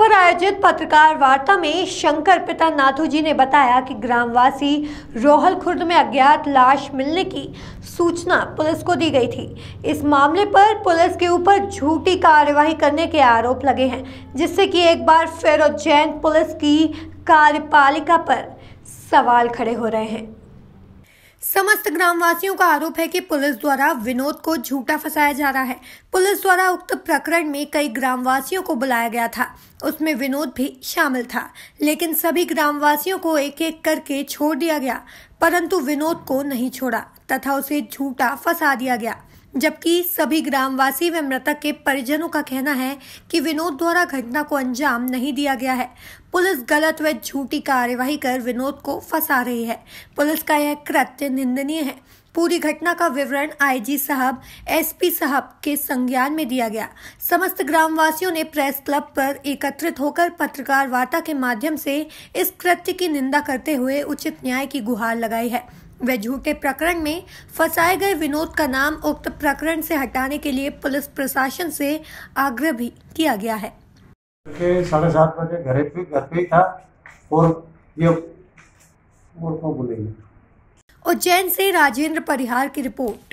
पर आयोजित पत्रकार वार्ता में शंकर पिता नाथू जी ने बताया कि ग्रामवासी रोहल खुर्द में अज्ञात लाश मिलने की सूचना पुलिस को दी गई थी इस मामले पर पुलिस के ऊपर झूठी कार्यवाही करने के आरोप लगे हैं जिससे कि एक बार फिर उज्जैन पुलिस की कार्यपालिका पर सवाल खड़े हो रहे हैं समस्त ग्रामवासियों का आरोप है कि पुलिस द्वारा विनोद को झूठा फंसाया जा रहा है पुलिस द्वारा उक्त प्रकरण में कई ग्रामवासियों को बुलाया गया था उसमें विनोद भी शामिल था लेकिन सभी ग्रामवासियों को एक एक करके छोड़ दिया गया परंतु विनोद को नहीं छोड़ा तथा उसे झूठा फंसा दिया गया जबकि सभी ग्रामवासी व मृतक के परिजनों का कहना है कि विनोद द्वारा घटना को अंजाम नहीं दिया गया है पुलिस गलत व झूठी कार्यवाही कर विनोद को फंसा रही है पुलिस का यह कृत्य निंदनीय है पूरी घटना का विवरण आईजी साहब एसपी साहब के संज्ञान में दिया गया समस्त ग्रामवासियों ने प्रेस क्लब पर एकत्रित होकर पत्रकार वार्ता के माध्यम से इस कृत्य की निंदा करते हुए उचित न्याय की गुहार लगाई है वे झूठे प्रकरण में फंसाए गए विनोद का नाम उक्त प्रकरण से हटाने के लिए पुलिस प्रशासन से आग्रह भी किया गया है साढ़े सात बजे घर घर था और ये उज्जैन से राजेंद्र परिहार की रिपोर्ट